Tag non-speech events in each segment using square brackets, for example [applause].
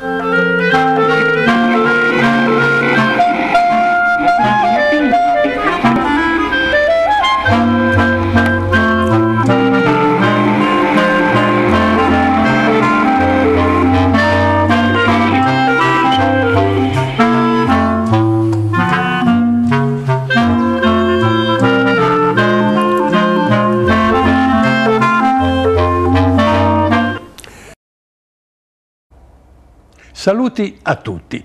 Thank [laughs] you. Saluti a tutti.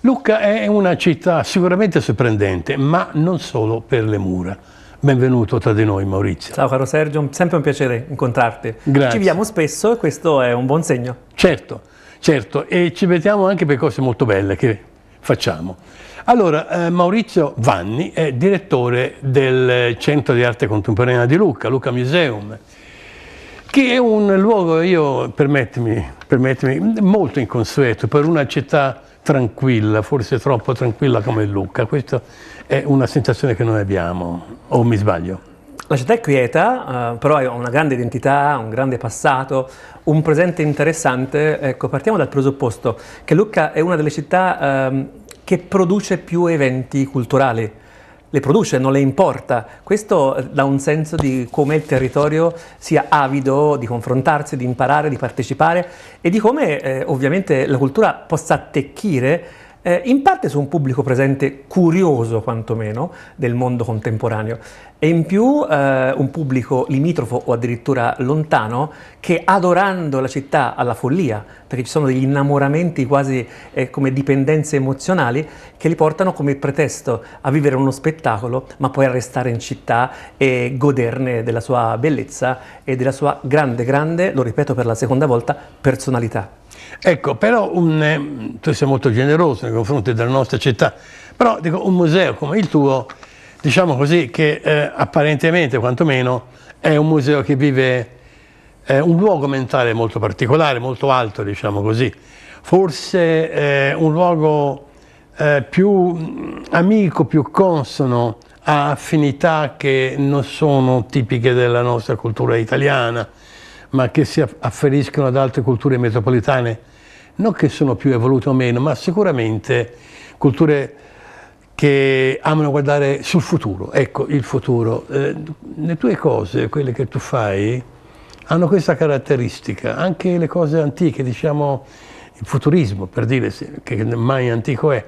Lucca è una città sicuramente sorprendente, ma non solo per le mura. Benvenuto tra di noi Maurizio. Ciao caro Sergio, sempre un piacere incontrarti. Grazie. Ci vediamo spesso e questo è un buon segno. Certo, certo, e ci vediamo anche per cose molto belle che facciamo. Allora, eh, Maurizio Vanni è direttore del Centro di Arte Contemporanea di Lucca, Lucca Museum che è un luogo, io, permettimi, permettimi, molto inconsueto per una città tranquilla, forse troppo tranquilla come Lucca. Questa è una sensazione che noi abbiamo, o mi sbaglio? La città è quieta, eh, però ha una grande identità, un grande passato, un presente interessante. Ecco, partiamo dal presupposto che Lucca è una delle città eh, che produce più eventi culturali le produce, non le importa. Questo eh, dà un senso di come il territorio sia avido di confrontarsi, di imparare, di partecipare e di come eh, ovviamente la cultura possa attecchire eh, in parte su un pubblico presente curioso quantomeno del mondo contemporaneo e in più eh, un pubblico limitrofo o addirittura lontano che adorando la città alla follia, perché ci sono degli innamoramenti quasi eh, come dipendenze emozionali che li portano come pretesto a vivere uno spettacolo ma poi a restare in città e goderne della sua bellezza e della sua grande, grande, lo ripeto per la seconda volta, personalità. Ecco, però un, eh, tu sei molto generoso nei confronti della nostra città, però dico, un museo come il tuo, diciamo così, che eh, apparentemente quantomeno è un museo che vive eh, un luogo mentale molto particolare, molto alto, diciamo così, forse eh, un luogo eh, più mm, amico, più consono a affinità che non sono tipiche della nostra cultura italiana ma che si afferiscono ad altre culture metropolitane, non che sono più evolute o meno, ma sicuramente culture che amano guardare sul futuro, ecco il futuro. Eh, le tue cose, quelle che tu fai, hanno questa caratteristica, anche le cose antiche, diciamo il futurismo, per dire che mai antico è,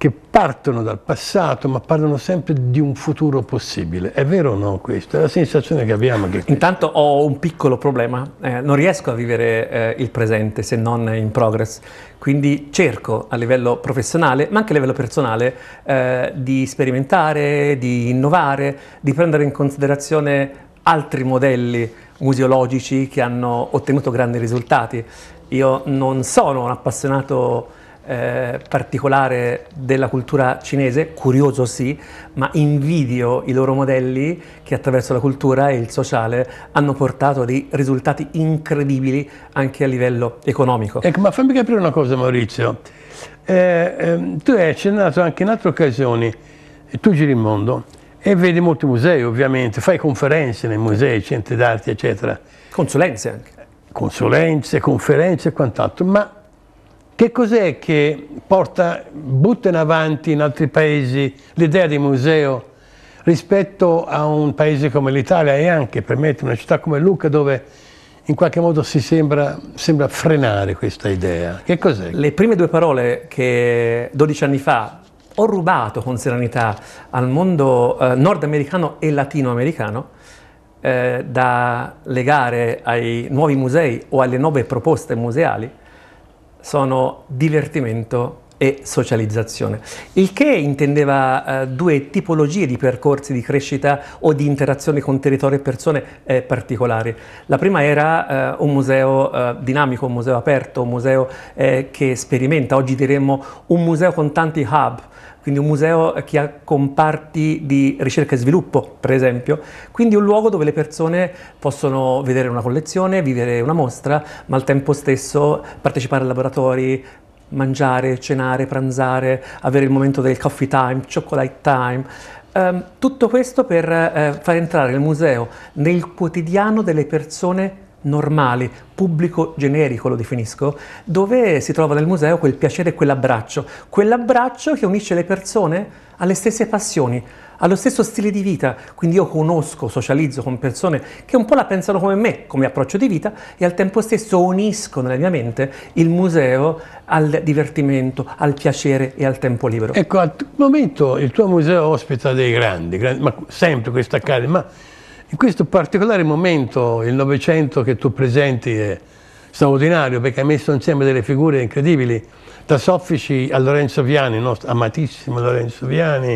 che partono dal passato ma parlano sempre di un futuro possibile. È vero o no questo? È la sensazione che abbiamo. Che... Intanto ho un piccolo problema, eh, non riesco a vivere eh, il presente se non in progress, quindi cerco a livello professionale ma anche a livello personale eh, di sperimentare, di innovare, di prendere in considerazione altri modelli museologici che hanno ottenuto grandi risultati. Io non sono un appassionato eh, particolare della cultura cinese, curioso sì, ma invidio i loro modelli che attraverso la cultura e il sociale hanno portato dei risultati incredibili anche a livello economico. Ecco, ma fammi capire una cosa Maurizio, eh, eh, tu hai accennato anche in altre occasioni, eh, tu giri il mondo e vedi molti musei ovviamente, fai conferenze nei musei, centri d'arte eccetera. Consulenze anche. Consulenze, conferenze e quant'altro, ma che cos'è che porta, butta in avanti in altri paesi l'idea di museo rispetto a un paese come l'Italia e anche, per me, una città come Lucca dove in qualche modo si sembra, sembra frenare questa idea. Che cos'è? Le prime due parole che 12 anni fa ho rubato con serenità al mondo eh, nordamericano e latinoamericano eh, da legare ai nuovi musei o alle nuove proposte museali sono divertimento e socializzazione, il che intendeva eh, due tipologie di percorsi di crescita o di interazione con territorio e persone eh, particolari. La prima era eh, un museo eh, dinamico, un museo aperto, un museo eh, che sperimenta, oggi diremmo un museo con tanti hub, quindi un museo che ha comparti di ricerca e sviluppo, per esempio, quindi un luogo dove le persone possono vedere una collezione, vivere una mostra, ma al tempo stesso partecipare a laboratori, mangiare, cenare, pranzare, avere il momento del coffee time, chocolate time. Um, tutto questo per eh, far entrare il museo nel quotidiano delle persone normali, pubblico generico lo definisco, dove si trova nel museo quel piacere e quell'abbraccio, quell'abbraccio che unisce le persone alle stesse passioni, allo stesso stile di vita, quindi io conosco, socializzo con persone che un po' la pensano come me, come approccio di vita, e al tempo stesso unisco nella mia mente il museo al divertimento, al piacere e al tempo libero. Ecco, al momento il tuo museo ospita dei grandi, grandi ma sempre questo accade, ma in questo particolare momento il Novecento che tu presenti è straordinario perché ha messo insieme delle figure incredibili, da Soffici a Lorenzo Viani, il nostro amatissimo Lorenzo Viani.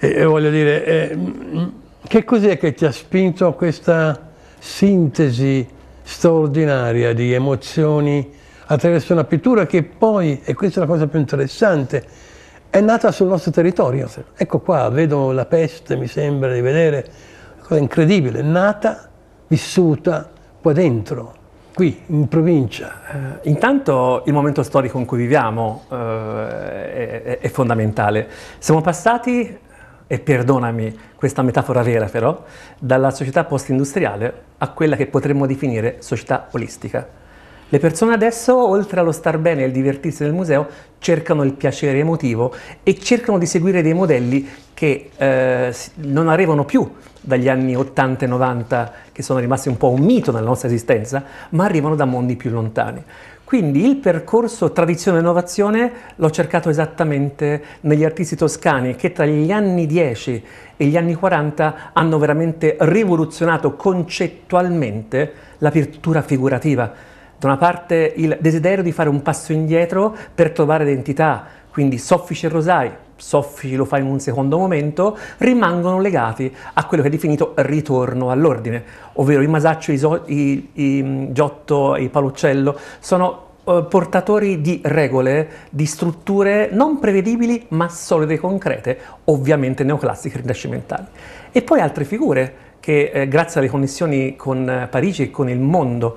E, e voglio dire, eh, mm, che cos'è che ti ha spinto a questa sintesi straordinaria di emozioni attraverso una pittura che poi, e questa è la cosa più interessante, è nata sul nostro territorio. Ecco qua, vedo la peste, mi sembra di vedere cosa incredibile, nata, vissuta qua dentro, qui in provincia. Eh, intanto il momento storico in cui viviamo eh, è, è, fondamentale. Siamo passati, e perdonami questa metafora vera però, dalla società post-industriale a quella che potremmo definire società olistica. Le persone adesso, oltre allo star bene e al divertirsi nel museo, cercano il piacere emotivo e cercano di seguire dei modelli che eh, non arrivano più dagli anni 80 e 90, che sono rimasti un po' un mito nella nostra esistenza, ma arrivano da mondi più lontani. Quindi il percorso tradizione e innovazione l'ho cercato esattamente negli artisti toscani che tra gli anni 10 e gli anni 40 hanno veramente rivoluzionato concettualmente la pittura figurativa da una parte il desiderio di fare un passo indietro per trovare identità, quindi soffici e rosai, soffici lo fa in un secondo momento, rimangono legati a quello che è definito ritorno all'ordine, ovvero i Masaccio, i, i, i Giotto e i Paluccello sono eh, portatori di regole, di strutture non prevedibili ma solide e concrete, ovviamente neoclassiche e rinascimentali. E poi altre figure che eh, grazie alle connessioni con eh, Parigi e con il mondo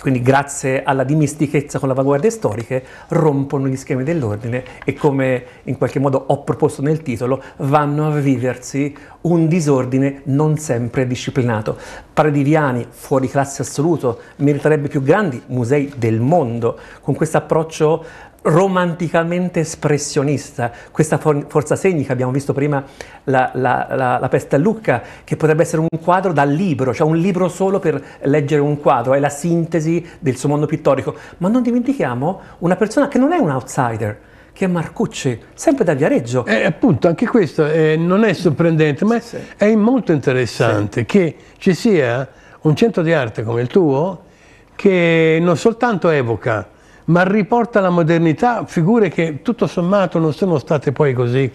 quindi grazie alla dimestichezza con le avanguardie storiche rompono gli schemi dell'ordine e come in qualche modo ho proposto nel titolo vanno a viversi un disordine non sempre disciplinato. Paradiviani, fuori classe assoluto, meriterebbe più grandi musei del mondo con questo approccio romanticamente espressionista, questa for- forza segni che abbiamo visto prima, la, la, la, la Pestellucca, che potrebbe essere un quadro dal libro, cioè un libro solo per leggere un quadro, è la sintesi del suo mondo pittorico, ma non dimentichiamo una persona che non è un outsider, che è Marcucci, sempre da Viareggio. Eh, appunto, anche questo eh, non è sorprendente, ma sì, sì. è molto interessante sì. che ci sia un centro di arte come il tuo che non soltanto evoca, ma riporta alla modernità figure che tutto sommato non sono state poi così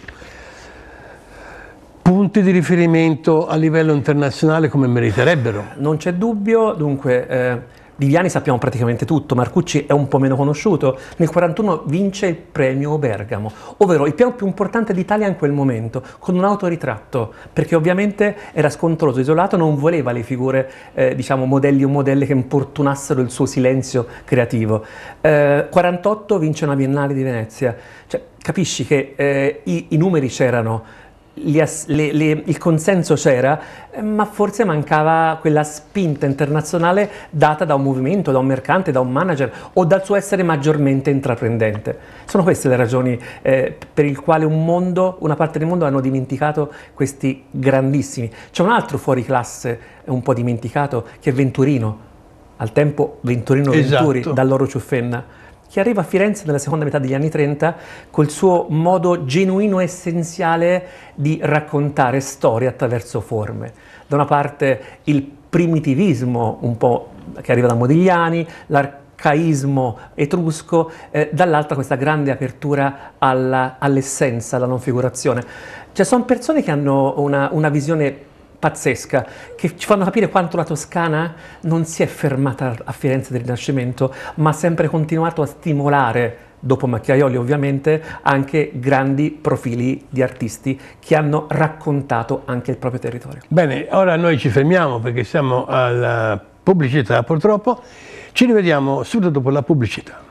punti di riferimento a livello internazionale come meriterebbero. Non c'è dubbio, dunque... Eh di Viani sappiamo praticamente tutto, Marcucci è un po' meno conosciuto. Nel 1941 vince il premio Bergamo, ovvero il piano più importante d'Italia in quel momento, con un autoritratto, perché ovviamente era scontroso, isolato, non voleva le figure, eh, diciamo, modelli o modelle che importunassero il suo silenzio creativo. Eh, 48 vince una Biennale di Venezia. Cioè, capisci che eh, i, i numeri c'erano le, le, il consenso c'era, ma forse mancava quella spinta internazionale data da un movimento, da un mercante, da un manager o dal suo essere maggiormente intraprendente. Sono queste le ragioni eh, per le quali un mondo, una parte del mondo hanno dimenticato questi grandissimi. C'è un altro fuori classe eh, un po' dimenticato che è Venturino, al tempo Venturino esatto. Venturi, dall'Oro Ciuffenna che arriva a Firenze nella seconda metà degli anni 30 col suo modo genuino e essenziale di raccontare storie attraverso forme. Da una parte il primitivismo un po' che arriva da Modigliani, l'arcaismo etrusco, eh, dall'altra questa grande apertura alla, all'essenza, alla non figurazione. Cioè sono persone che hanno una, una visione pazzesca, che ci fanno capire quanto la Toscana non si è fermata a Firenze del Rinascimento, ma ha sempre continuato a stimolare dopo Macchiaioli ovviamente, anche grandi profili di artisti che hanno raccontato anche il proprio territorio. Bene, ora noi ci fermiamo perché siamo alla pubblicità purtroppo, ci rivediamo subito dopo la pubblicità.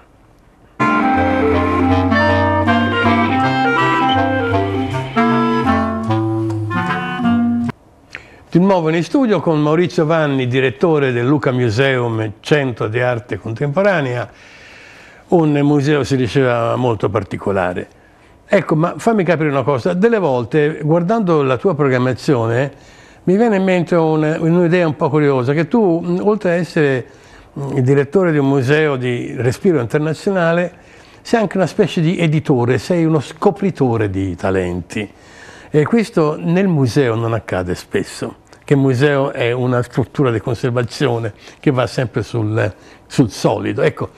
Di nuovo in studio con Maurizio Vanni, direttore del Luca Museum Centro di Arte Contemporanea, un museo si diceva molto particolare. Ecco, ma fammi capire una cosa, delle volte guardando la tua programmazione mi viene in mente un'idea un po' curiosa, che tu oltre ad essere il direttore di un museo di respiro internazionale sei anche una specie di editore, sei uno scopritore di talenti e questo nel museo non accade spesso che il museo è una struttura di conservazione che va sempre sul, sul solido. Ecco,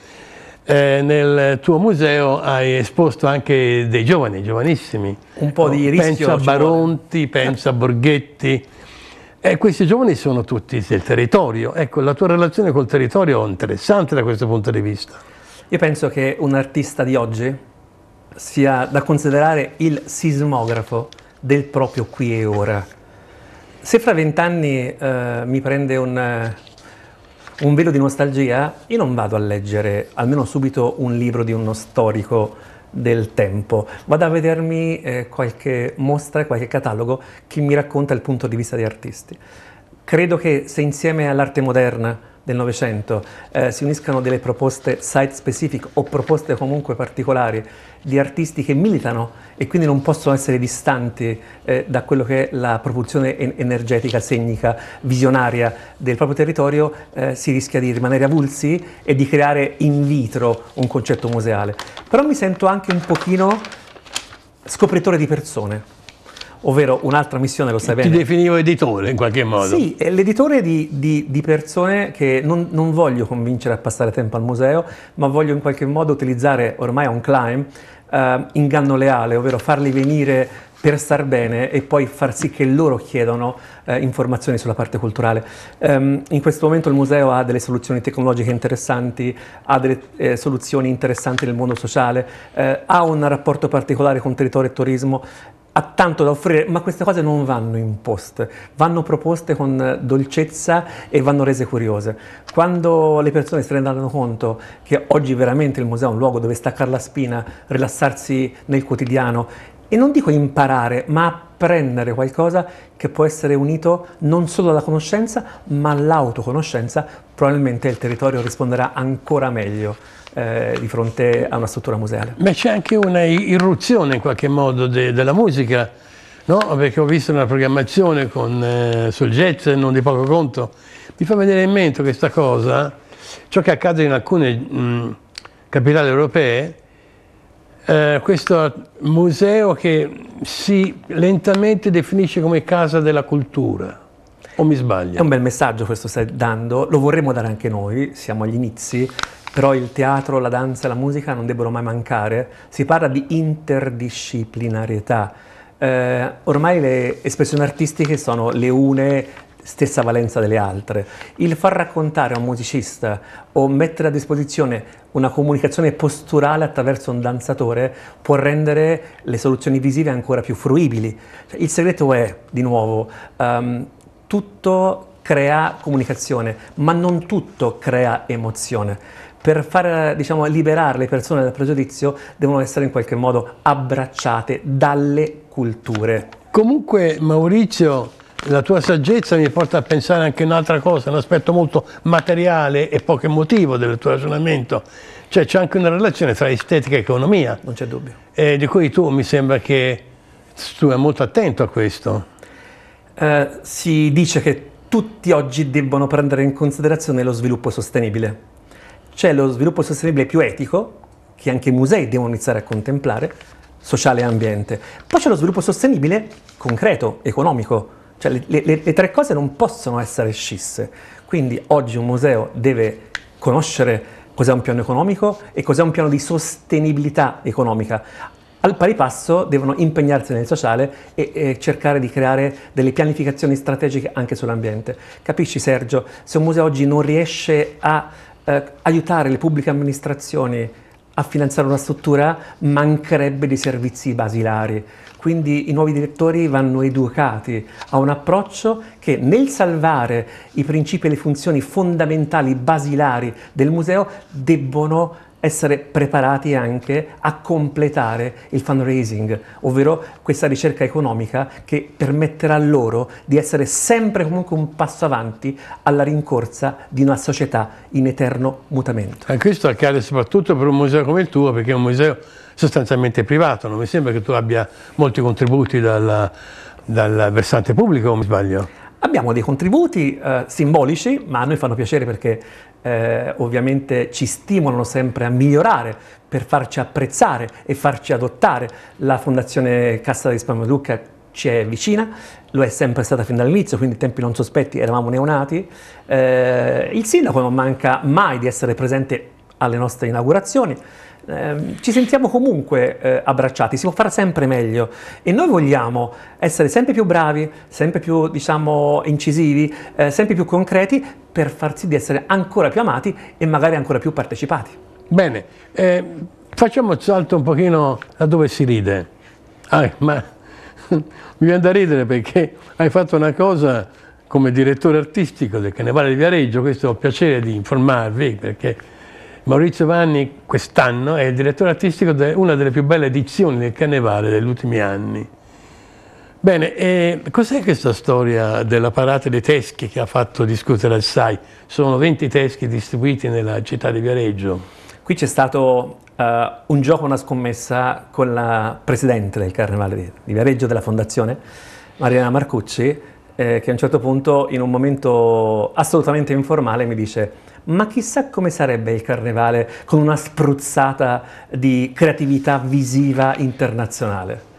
eh, nel tuo museo hai esposto anche dei giovani, giovanissimi. Un po' di rischio. Penso a Baronti, penso a Borghetti. E questi giovani sono tutti del territorio. Ecco, la tua relazione col territorio è interessante da questo punto di vista. Io penso che un artista di oggi sia da considerare il sismografo del proprio qui e ora. Se fra vent'anni eh, mi prende un, eh, un, velo di nostalgia, io non vado a leggere almeno subito un libro di uno storico del tempo, vado a vedermi eh, qualche mostra, qualche catalogo che mi racconta il punto di vista di artisti. Credo che se insieme all'arte moderna del Novecento eh, si uniscano delle proposte site specific o proposte comunque particolari di artisti che militano e quindi non possono essere distanti eh, da quello che è la propulsione en- energetica, segnica, visionaria del proprio territorio, eh, si rischia di rimanere avulsi e di creare in vitro un concetto museale. Però mi sento anche un pochino scopritore di persone ovvero un'altra missione, lo sai bene. Ti definivo editore in qualche modo. Sì, l'editore di, di, di, persone che non, non, voglio convincere a passare tempo al museo, ma voglio in qualche modo utilizzare ormai on climb eh, inganno leale, ovvero farli venire per star bene e poi far sì che loro chiedano eh, informazioni sulla parte culturale. Um, in questo momento il museo ha delle soluzioni tecnologiche interessanti, ha delle eh, soluzioni interessanti nel mondo sociale, eh, ha un rapporto particolare con territorio e turismo ha tanto da offrire, ma queste cose non vanno imposte, vanno proposte con dolcezza e vanno rese curiose. Quando le persone si rendono conto che oggi veramente il museo è un luogo dove staccare la spina, rilassarsi nel quotidiano e non dico imparare, ma apprendere qualcosa che può essere unito non solo alla conoscenza, ma all'autoconoscenza, probabilmente il territorio risponderà ancora meglio eh, di fronte a una struttura museale. Beh, c'è anche una irruzione in qualche modo de della musica, no? perché ho visto una programmazione con, eh, sul jazz, non di poco conto, mi fa venire in mente questa cosa, ciò che accade in alcune mh, capitali europee, eh, questo museo che si lentamente definisce come casa della cultura. O mi sbaglio? È un bel messaggio questo stai dando, lo vorremmo dare anche noi, siamo agli inizi però il teatro, la danza e la musica non debbono mai mancare. Si parla di interdisciplinarietà. Eh, ormai le espressioni artistiche sono le une stessa valenza delle altre. Il far raccontare a un musicista o mettere a disposizione una comunicazione posturale attraverso un danzatore può rendere le soluzioni visive ancora più fruibili. Cioè, il segreto è, di nuovo, um, tutto crea comunicazione, ma non tutto crea emozione per far diciamo, liberare le persone dal pregiudizio devono essere in qualche modo abbracciate dalle culture. Comunque Maurizio, la tua saggezza mi porta a pensare anche un'altra cosa, un aspetto molto materiale e poco emotivo del tuo ragionamento. Cioè c'è anche una relazione tra estetica e economia. Non c'è dubbio. Eh, di cui tu mi sembra che tu sia molto attento a questo. Eh, si dice che tutti oggi debbano prendere in considerazione lo sviluppo sostenibile c'è lo sviluppo sostenibile più etico, che anche i musei devono iniziare a contemplare, sociale e ambiente. Poi c'è lo sviluppo sostenibile concreto, economico. Cioè le, le, le tre cose non possono essere scisse. Quindi oggi un museo deve conoscere cos'è un piano economico e cos'è un piano di sostenibilità economica. Al pari passo devono impegnarsi nel sociale e, e cercare di creare delle pianificazioni strategiche anche sull'ambiente. Capisci Sergio, se un museo oggi non riesce a eh, aiutare le pubbliche amministrazioni a finanziare una struttura mancherebbe di servizi basilari. Quindi i nuovi direttori vanno educati a un approccio che nel salvare i principi e le funzioni fondamentali, basilari del museo, debbono essere preparati anche a completare il fundraising, ovvero questa ricerca economica che permetterà loro di essere sempre comunque un passo avanti alla rincorsa di una società in eterno mutamento. E eh, questo accade soprattutto per un museo come il tuo, perché è un museo sostanzialmente privato, non mi sembra che tu abbia molti contributi dalla, dal versante pubblico, o mi sbaglio? Abbiamo dei contributi eh, simbolici, ma a noi fanno piacere perché eh, ovviamente ci stimolano sempre a migliorare per farci apprezzare e farci adottare. La Fondazione Cassa di Spam Lucca ci è vicina, lo è sempre stata fin dall'inizio, quindi in tempi non sospetti eravamo neonati. Eh, il sindaco non manca mai di essere presente alle nostre inaugurazioni, Ehm, ci sentiamo comunque eh, abbracciati, si può fare sempre meglio e noi vogliamo essere sempre più bravi, sempre più diciamo, incisivi, eh, sempre più concreti per far sì di essere ancora più amati e magari ancora più partecipati. Bene, eh, facciamo il salto un pochino da dove si ride. Ah, ma [laughs] mi viene da ridere perché hai fatto una cosa come direttore artistico del Carnevale di Viareggio, questo ho il piacere di informarvi perché Maurizio Vanni quest'anno è il direttore artistico di una delle più belle edizioni del Carnevale degli ultimi anni. Bene, cos'è questa storia della parata dei teschi che ha fatto discutere assai? Sono 20 teschi distribuiti nella città di Viareggio. Qui c'è stato uh, un gioco, una scommessa con la presidente del Carnevale di Viareggio della Fondazione, Mariana Marcucci, eh, che a un certo punto, in un momento assolutamente informale, mi dice ma chissà come sarebbe il carnevale con una spruzzata di creatività visiva internazionale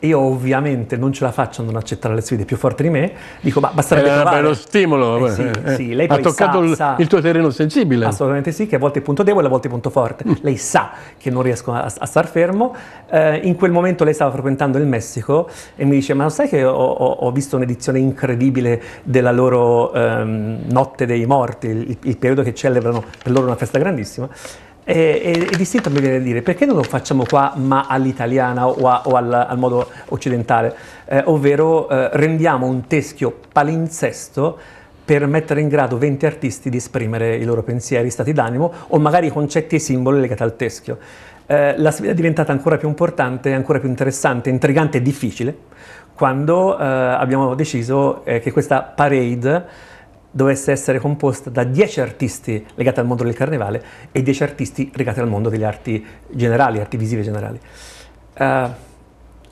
io ovviamente non ce la faccio a non accettare le sfide più forti di me, dico ma basterebbe eh, provare. È uno stimolo, eh, sì, eh, eh. sì. Lei ha toccato sa, sa, il tuo terreno sensibile. Assolutamente sì, che a volte è punto debole, a volte è punto forte. Mm. Lei sa che non riesco a, a star fermo, eh, in quel momento lei stava frequentando il Messico e mi dice ma sai che ho, ho, ho visto un'edizione incredibile della loro ehm, Notte dei Morti, il, il periodo che celebrano per loro una festa grandissima? È, è, è, distinto mi viene a dire, perché non lo facciamo qua ma all'italiana o, a, o al, al, modo occidentale, eh, ovvero eh, rendiamo un teschio palinsesto per mettere in grado 20 artisti di esprimere i loro pensieri, stati d'animo o magari concetti e simboli legati al teschio. Eh, la sfida è diventata ancora più importante, ancora più interessante, intrigante e difficile quando eh, abbiamo deciso eh, che questa parade dovesse essere composta da 10 artisti legati al mondo del carnevale e 10 artisti legati al mondo delle arti generali, arti visive generali. Uh,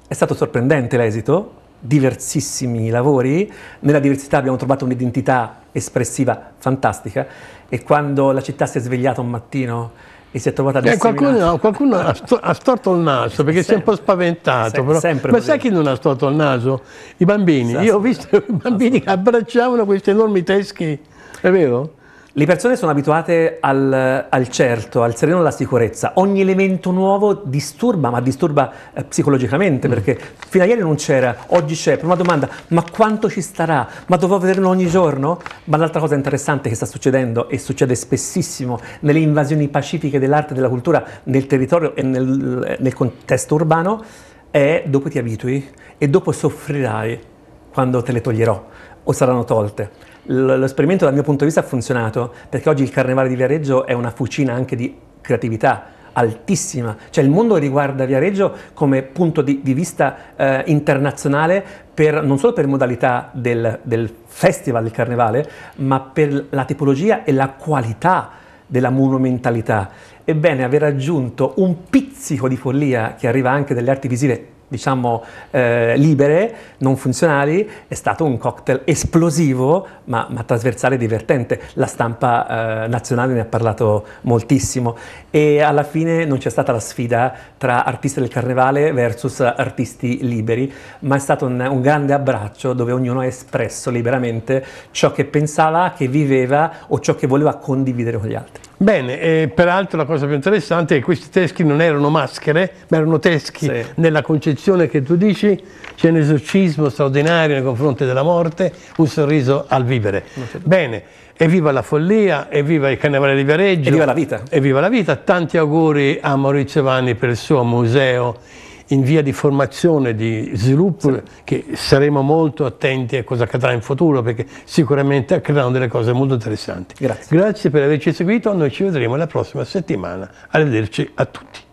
è stato sorprendente l'esito, diversissimi lavori, nella diversità abbiamo trovato un'identità espressiva fantastica e quando la città si è svegliata un mattino e si è trovata destinata. Eh, qualcuno, no, qualcuno ha, sto, ha, storto il naso perché sempre, si è un po' spaventato. Se, però. Sempre, Ma sai chi non ha storto il naso? I bambini. Io ho visto i bambini che abbracciavano queste enormi teschi. È vero? Le persone sono abituate al, al, certo, al sereno, alla sicurezza. Ogni elemento nuovo disturba, ma disturba eh, psicologicamente, mm. perché fino a ieri non c'era, oggi c'è. Prima domanda, ma quanto ci starà? Ma dovrò vederlo ogni giorno? Ma l'altra cosa interessante che sta succedendo, e succede spessissimo nelle invasioni pacifiche dell'arte e della cultura nel territorio e nel, nel contesto urbano, è dopo ti abitui e dopo soffrirai quando te le toglierò o saranno tolte l'esperimento dal mio punto di vista ha funzionato, perché oggi il Carnevale di Viareggio è una fucina anche di creatività altissima, cioè il mondo riguarda Viareggio come punto di, di vista eh, internazionale per, non solo per modalità del, del festival del Carnevale, ma per la tipologia e la qualità della monumentalità. Ebbene, aver aggiunto un pizzico di follia che arriva anche dalle arti visive diciamo, eh, libere, non funzionali, è stato un cocktail esplosivo ma, ma trasversale e divertente. La stampa eh, nazionale ne ha parlato moltissimo e alla fine non c'è stata la sfida tra artisti del carnevale versus artisti liberi, ma è stato un, un grande abbraccio dove ognuno ha espresso liberamente ciò che pensava, che viveva o ciò che voleva condividere con gli altri. Bene, e peraltro la cosa più interessante è che questi teschi non erano maschere, ma erano teschi sì. nella concezione che tu dici, c'è un esorcismo straordinario nei confronti della morte, un sorriso al vivere. Bene, evviva la follia, evviva il carnevale di Viareggio. Evviva la vita. Evviva la vita, tanti auguri a Maurizio Vanni per il suo museo in via di formazione, di sviluppo, sì. che saremo molto attenti a cosa accadrà in futuro perché sicuramente accadranno delle cose molto interessanti. Grazie. Grazie per averci seguito, noi ci vedremo la prossima settimana. Arrivederci a tutti.